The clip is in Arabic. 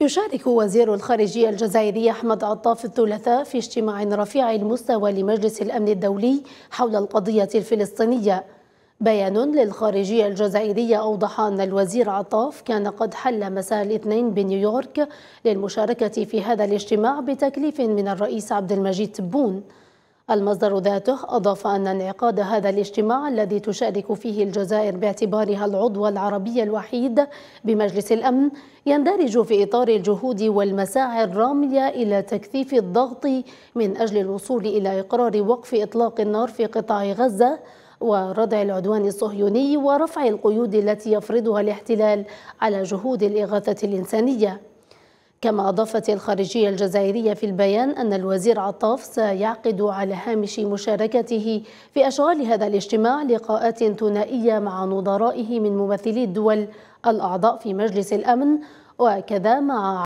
يشارك وزير الخارجية الجزائري أحمد عطاف الثلاثاء في اجتماع رفيع المستوى لمجلس الأمن الدولي حول القضية الفلسطينية بيان للخارجية الجزائرية أوضح أن الوزير عطاف كان قد حل مساء الاثنين بنيويورك للمشاركة في هذا الاجتماع بتكليف من الرئيس عبد المجيد تبون المصدر ذاته أضاف أن انعقاد هذا الاجتماع الذي تشارك فيه الجزائر باعتبارها العضو العربي الوحيد بمجلس الأمن يندرج في إطار الجهود والمساعي الرامية إلى تكثيف الضغط من أجل الوصول إلى إقرار وقف إطلاق النار في قطاع غزة وردع العدوان الصهيوني ورفع القيود التي يفرضها الاحتلال على جهود الإغاثة الإنسانية كما أضافت الخارجية الجزائرية في البيان أن الوزير عطاف سيعقد على هامش مشاركته في أشغال هذا الاجتماع لقاءات ثنائية مع نظرائه من ممثلي الدول الأعضاء في مجلس الأمن وكذا مع